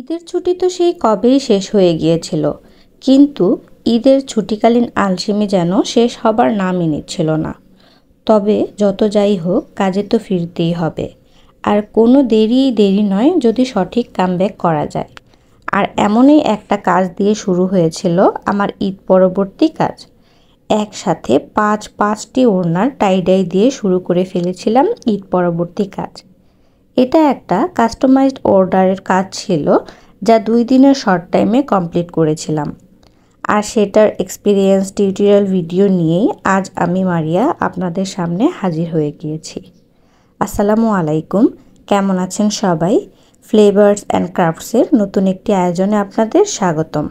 ঈদের ছুটি তো সেই কবেই শেষ হয়ে গিয়েছিল কিন্তু ঈদের ছুটিকালীন আলসেমি যেন শেষ হবার নামই নিচ্ছিল না তবে যত যাই হোক কাজে তো ফিরতেই হবে আর কোনো দেরি দেরি নয় যদি সঠিক কামব্যাক করা যায় আর এমনই একটা কাজ দিয়ে শুরু হয়েছিল আমার ঈদ পরবর্তী কাজ একসাথে পাঁচ পাঁচটি ওড়নার টাইডাই দিয়ে শুরু করে ফেলেছিলাম ঈদ পরবর্তী কাজ এটা একটা কাস্টমাইজড অর্ডারের কাজ ছিল যা দুই দিনের শর্ট টাইমে কমপ্লিট করেছিলাম আর সেটার এক্সপিরিয়েন্স টিউটোরিয়াল ভিডিও নিয়েই আজ আমি মারিয়া আপনাদের সামনে হাজির হয়ে গিয়েছি আসসালামু আলাইকুম কেমন আছেন সবাই ফ্লেভার্স অ্যান্ড ক্রাফটসের নতুন একটি আয়োজনে আপনাদের স্বাগতম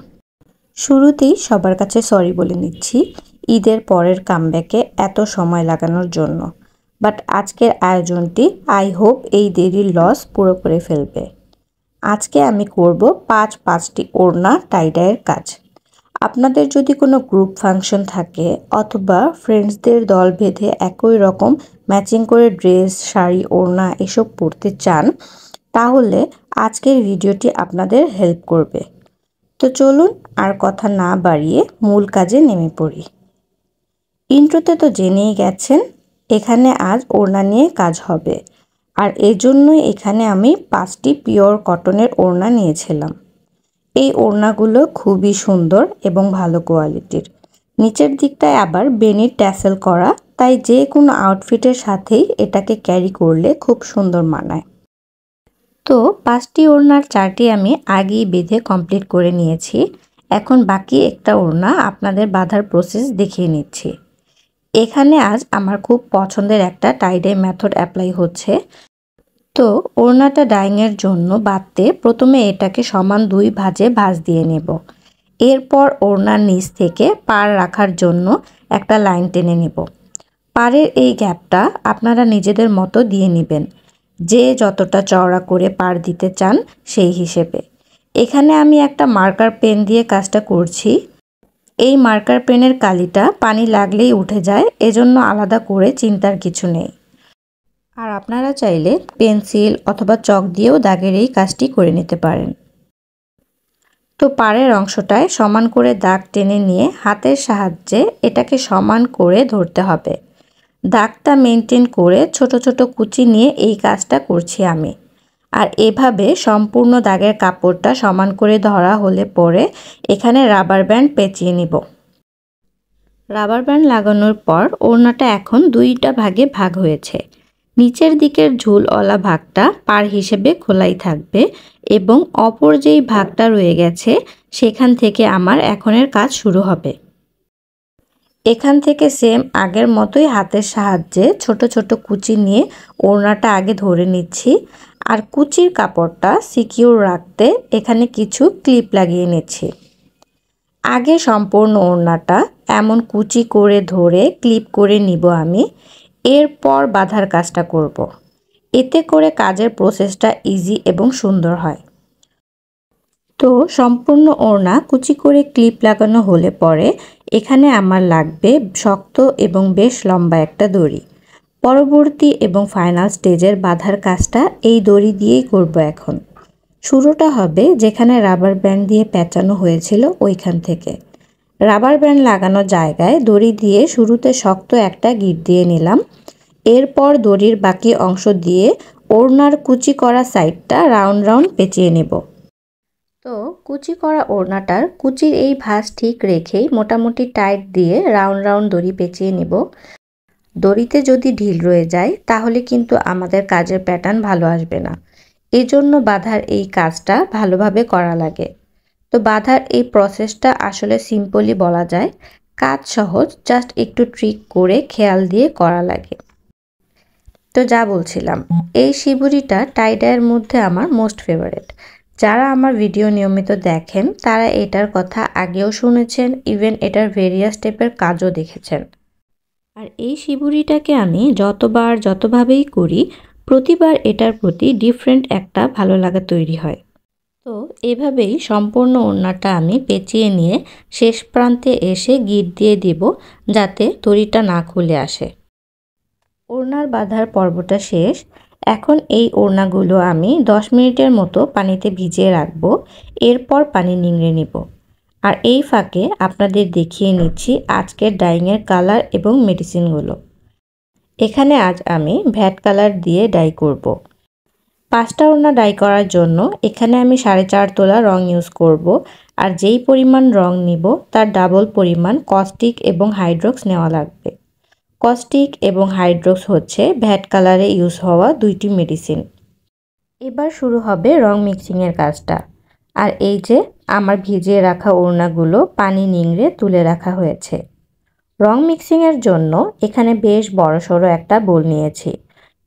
শুরুতেই সবার কাছে সরি বলে নিচ্ছি ঈদের পরের কামব্যাকে এত সময় লাগানোর জন্য বাট আজকের আয়োজনটি আই হোপ এই দেরির লস পুরো করে ফেলবে আজকে আমি করব পাঁচ পাঁচটি ওড়না টাইডাইয়ের কাজ আপনাদের যদি কোনো গ্রুপ ফাংশন থাকে অথবা ফ্রেন্ডসদের দল ভেদে একই রকম ম্যাচিং করে ড্রেস শাড়ি ওড়না এসব পরতে চান তাহলে আজকের ভিডিওটি আপনাদের হেল্প করবে তো চলুন আর কথা না বাড়িয়ে মূল কাজে নেমে পড়ি ইন্ট্রোতে তো জেনেই গেছেন এখানে আজ ওড়না নিয়ে কাজ হবে আর জন্যই এখানে আমি পাঁচটি পিওর কটনের ওড়না নিয়েছিলাম এই ওড়নাগুলো খুবই সুন্দর এবং ভালো কোয়ালিটির নিচের দিকটায় আবার বেনির ট্যাসেল করা তাই যে কোনো আউটফিটের সাথেই এটাকে ক্যারি করলে খুব সুন্দর মানায় তো পাঁচটি ওড়নার চারটি আমি আগেই বেঁধে কমপ্লিট করে নিয়েছি এখন বাকি একটা ওড়না আপনাদের বাঁধার প্রসেস দেখিয়ে নিচ্ছি এখানে আজ আমার খুব পছন্দের একটা টাইডে মেথড অ্যাপ্লাই হচ্ছে তো ওড়নাটা ডাইংয়ের জন্য বাঁধতে প্রথমে এটাকে সমান দুই ভাজে ভাজ দিয়ে নেব এরপর ওড়নার নিচ থেকে পার রাখার জন্য একটা লাইন টেনে নেব পারের এই গ্যাপটা আপনারা নিজেদের মতো দিয়ে নেবেন যে যতটা চওড়া করে পার দিতে চান সেই হিসেবে এখানে আমি একটা মার্কার পেন দিয়ে কাজটা করছি এই মার্কার পেনের কালিটা পানি লাগলেই উঠে যায় এজন্য আলাদা করে চিন্তার কিছু নেই আর আপনারা চাইলে পেন্সিল অথবা চক দিয়েও দাগের এই কাজটি করে নিতে পারেন তো পাড়ের অংশটায় সমান করে দাগ টেনে নিয়ে হাতের সাহায্যে এটাকে সমান করে ধরতে হবে দাগটা মেনটেন করে ছোট ছোট কুচি নিয়ে এই কাজটা করছি আমি আর এভাবে সম্পূর্ণ দাগের কাপড়টা সমান করে ধরা হলে পরে এখানে রাবার ব্যান্ড পেঁচিয়ে নিব রাবার ব্যান্ড লাগানোর পর ওড়নাটা এখন দুইটা ভাগে ভাগ হয়েছে নিচের দিকের ঝুলওয়ালা ভাগটা পার হিসেবে খোলাই থাকবে এবং অপর যেই ভাগটা রয়ে গেছে সেখান থেকে আমার এখনের কাজ শুরু হবে এখান থেকে সেম আগের মতোই হাতের সাহায্যে ছোট ছোট কুচি নিয়ে ওড়নাটা আগে ধরে নিচ্ছি আর কুচির কাপড়টা সিকিউর রাখতে এখানে কিছু ক্লিপ লাগিয়ে নিচ্ছি আগে সম্পূর্ণ ওড়নাটা এমন কুচি করে ধরে ক্লিপ করে নিব আমি এরপর বাঁধার কাজটা করব। এতে করে কাজের প্রসেসটা ইজি এবং সুন্দর হয় তো সম্পূর্ণ ওড়না কুচি করে ক্লিপ লাগানো হলে পরে এখানে আমার লাগবে শক্ত এবং বেশ লম্বা একটা দড়ি পরবর্তী এবং ফাইনাল স্টেজের বাধার কাজটা এই দড়ি দিয়েই করব এখন শুরুটা হবে যেখানে রাবার ব্যান্ড দিয়ে পেঁচানো হয়েছিল ওইখান থেকে রাবার ব্যান্ড লাগানো জায়গায় দড়ি দিয়ে শুরুতে শক্ত একটা গিট দিয়ে নিলাম এরপর দড়ির বাকি অংশ দিয়ে ওড়নার কুচি করা সাইডটা রাউন্ড রাউন্ড পেঁচিয়ে নেব তো কুচি করা ওড়নাটার কুচির এই ভাঁজ ঠিক রেখেই মোটামুটি টাইট দিয়ে রাউন্ড রাউন্ড দড়ি পেঁচিয়ে নেব দড়িতে যদি ঢিল রয়ে যায় তাহলে কিন্তু আমাদের কাজের প্যাটার্ন ভালো আসবে না এই জন্য বাঁধার এই কাজটা ভালোভাবে করা লাগে তো বাঁধার এই প্রসেসটা আসলে সিম্পলি বলা যায় কাজ সহজ জাস্ট একটু ট্রিক করে খেয়াল দিয়ে করা লাগে তো যা বলছিলাম এই শিবুরিটা টাইডায়ের মধ্যে আমার মোস্ট ফেভারেট যারা আমার ভিডিও নিয়মিত দেখেন তারা এটার কথা আগেও শুনেছেন ইভেন এটার ভেরিয়াস স্টেপের কাজও দেখেছেন আর এই শিবুরিটাকে আমি যতবার যতভাবেই করি প্রতিবার এটার প্রতি ডিফারেন্ট একটা ভালো লাগা তৈরি হয় তো এভাবেই সম্পূর্ণ ওড়নাটা আমি পেঁচিয়ে নিয়ে শেষ প্রান্তে এসে গিট দিয়ে দিব যাতে তরিটা না খুলে আসে ওড়নার বাঁধার পর্বটা শেষ এখন এই ওড়নাগুলো আমি 10 মিনিটের মতো পানিতে ভিজিয়ে রাখবো এরপর পানি নিংড়ে নিব আর এই ফাঁকে আপনাদের দেখিয়ে নিচ্ছি আজকের ডাইংয়ের কালার এবং মেডিসিনগুলো এখানে আজ আমি ভ্যাট কালার দিয়ে ডাই করব। পাঁচটা ওনা ডাই করার জন্য এখানে আমি সাড়ে চার তোলা রং ইউজ করব আর যেই পরিমাণ রং নিব তার ডাবল পরিমাণ কস্টিক এবং হাইড্রক্স নেওয়া লাগবে কস্টিক এবং হাইড্রক্স হচ্ছে ভ্যাট কালারে ইউজ হওয়া দুইটি মেডিসিন এবার শুরু হবে রং মিক্সিংয়ের কাজটা আর এই যে আমার ভিজিয়ে রাখা ওড়নাগুলো পানি নিংড়ে তুলে রাখা হয়েছে রং মিক্সিংয়ের জন্য এখানে বেশ বড় সড়ো একটা বোল নিয়েছি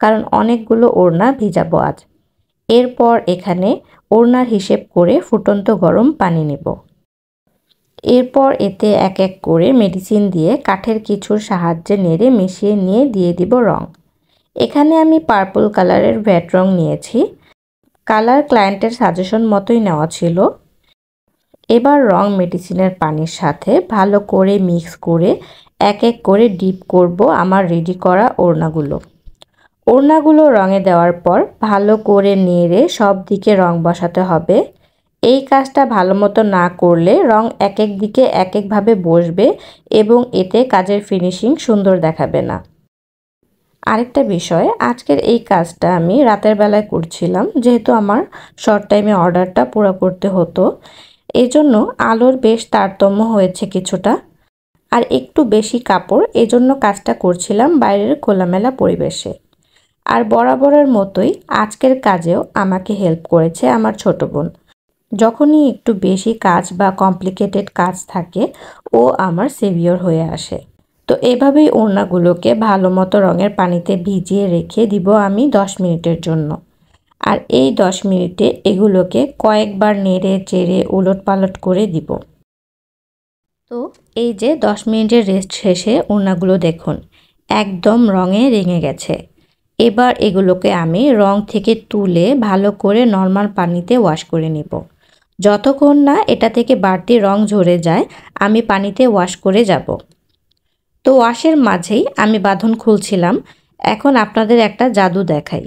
কারণ অনেকগুলো ওড়না ভিজাবো আজ এরপর এখানে ওড়নার হিসেব করে ফুটন্ত গরম পানি নেব এরপর এতে এক এক করে মেডিসিন দিয়ে কাঠের কিছুর সাহায্যে নেড়ে মিশিয়ে নিয়ে দিয়ে দিব রং এখানে আমি পার্পল কালারের ভ্যাট রং নিয়েছি কালার ক্লায়েন্টের সাজেশন মতোই নেওয়া ছিল এবার রং মেডিসিনের পানির সাথে ভালো করে মিক্স করে এক এক করে ডিপ করব আমার রেডি করা ওড়নাগুলো ওড়নাগুলো রঙে দেওয়ার পর ভালো করে নেড়ে সব দিকে রং বসাতে হবে এই কাজটা ভালো মতো না করলে রং এক এক দিকে এক একভাবে বসবে এবং এতে কাজের ফিনিশিং সুন্দর দেখাবে না আরেকটা বিষয় আজকের এই কাজটা আমি রাতের বেলায় করছিলাম যেহেতু আমার শর্ট টাইমে অর্ডারটা পুরো করতে হতো এজন্য আলোর বেশ তারতম্য হয়েছে কিছুটা আর একটু বেশি কাপড় এজন্য কাজটা করছিলাম বাইরের খোলামেলা পরিবেশে আর বরাবরের মতোই আজকের কাজেও আমাকে হেল্প করেছে আমার ছোট বোন যখনই একটু বেশি কাজ বা কমপ্লিকেটেড কাজ থাকে ও আমার সেভিয়র হয়ে আসে তো এভাবেই ওড়নাগুলোকে ভালো মতো রঙের পানিতে ভিজিয়ে রেখে দিব আমি দশ মিনিটের জন্য আর এই 10 মিনিটে এগুলোকে কয়েকবার নেড়ে চেড়ে উলট পালট করে দিব তো এই যে 10 মিনিটের রেস্ট শেষে ওনাগুলো দেখুন একদম রঙে রেঙে গেছে এবার এগুলোকে আমি রং থেকে তুলে ভালো করে নর্মাল পানিতে ওয়াশ করে নিব যতক্ষণ না এটা থেকে বাড়তি রং ঝরে যায় আমি পানিতে ওয়াশ করে যাব তো ওয়াশের মাঝেই আমি বাঁধন খুলছিলাম এখন আপনাদের একটা জাদু দেখাই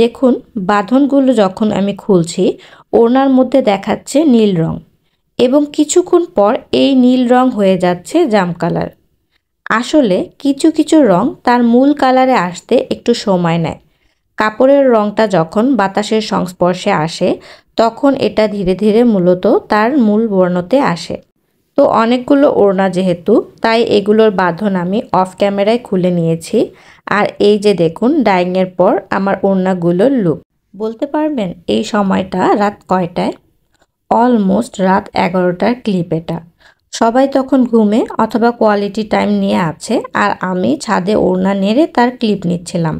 দেখুন বাঁধনগুলো যখন আমি খুলছি ওড়নার মধ্যে দেখাচ্ছে নীল রং এবং কিছুক্ষণ পর এই নীল রং হয়ে যাচ্ছে জাম কালার আসলে কিছু কিছু রং তার মূল কালারে আসতে একটু সময় নেয় কাপড়ের রংটা যখন বাতাসের সংস্পর্শে আসে তখন এটা ধীরে ধীরে মূলত তার মূল বর্ণতে আসে তো অনেকগুলো ওড়না যেহেতু তাই এগুলোর বাঁধন আমি অফ ক্যামেরায় খুলে নিয়েছি আর এই যে দেখুন ডাইংয়ের পর আমার ওড়নাগুলোর লুক বলতে পারবেন এই সময়টা রাত কয়টায় অলমোস্ট রাত এগারোটার ক্লিপ এটা সবাই তখন ঘুমে অথবা কোয়ালিটি টাইম নিয়ে আছে আর আমি ছাদে ওড়না নেড়ে তার ক্লিপ নিচ্ছিলাম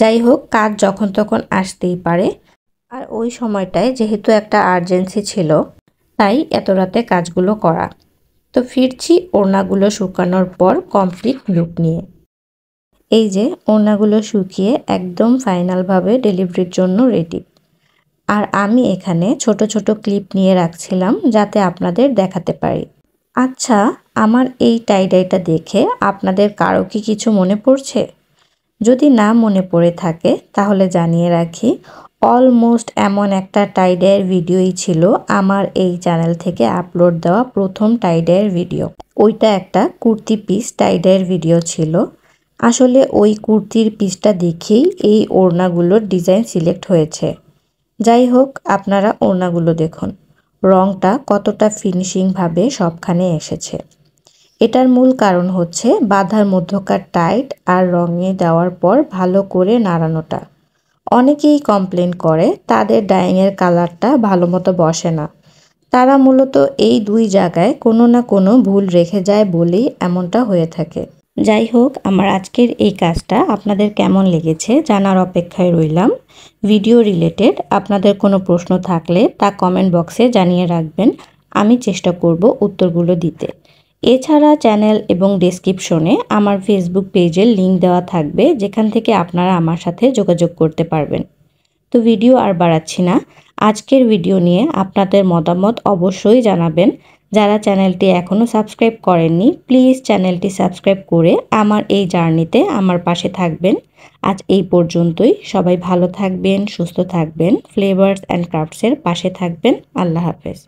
যাই হোক কাজ যখন তখন আসতেই পারে আর ওই সময়টায় যেহেতু একটা আর্জেন্সি ছিল তাই এত রাতে কাজগুলো করা তো ফিরছি ওড়নাগুলো শুকানোর পর কমপ্লিট লুক নিয়ে এই যে ওড়নাগুলো শুকিয়ে একদম ফাইনালভাবে ডেলিভারির জন্য রেডি আর আমি এখানে ছোট ছোট ক্লিপ নিয়ে রাখছিলাম যাতে আপনাদের দেখাতে পারি আচ্ছা আমার এই টাইডাইটা দেখে আপনাদের কারো কি কিছু মনে পড়ছে যদি না মনে পড়ে থাকে তাহলে জানিয়ে রাখি অলমোস্ট এমন একটা টাইডের ভিডিওই ছিল আমার এই চ্যানেল থেকে আপলোড দেওয়া প্রথম টাইডায়ের ভিডিও ওইটা একটা কুর্তি পিস টাইডের ভিডিও ছিল আসলে ওই কুর্তির পিসটা দেখেই এই ওড়নাগুলোর ডিজাইন সিলেক্ট হয়েছে যাই হোক আপনারা ওড়নাগুলো দেখুন রংটা কতটা ফিনিশিংভাবে সবখানে এসেছে এটার মূল কারণ হচ্ছে বাধার মধ্যকার টাইট আর রঙে দেওয়ার পর ভালো করে নাড়ানোটা অনেকেই কমপ্লেন করে তাদের ডাইংয়ের কালারটা ভালো মতো বসে না তারা মূলত এই দুই জায়গায় কোনো না কোনো ভুল রেখে যায় বলেই এমনটা হয়ে থাকে যাই হোক আমার আজকের এই কাজটা আপনাদের কেমন লেগেছে জানার অপেক্ষায় রইলাম ভিডিও রিলেটেড আপনাদের কোনো প্রশ্ন থাকলে তা কমেন্ট বক্সে জানিয়ে রাখবেন আমি চেষ্টা করব উত্তরগুলো দিতে এছাড়া চ্যানেল এবং ডেসক্রিপশনে আমার ফেসবুক পেজের লিঙ্ক দেওয়া থাকবে যেখান থেকে আপনারা আমার সাথে যোগাযোগ করতে পারবেন তো ভিডিও আর বাড়াচ্ছি না আজকের ভিডিও নিয়ে আপনাদের মতামত অবশ্যই জানাবেন যারা চ্যানেলটি এখনও সাবস্ক্রাইব করেননি প্লিজ চ্যানেলটি সাবস্ক্রাইব করে আমার এই জার্নিতে আমার পাশে থাকবেন আজ এই পর্যন্তই সবাই ভালো থাকবেন সুস্থ থাকবেন ফ্লেভার্স অ্যান্ড ক্রাফটসের পাশে থাকবেন আল্লাহ হাফেজ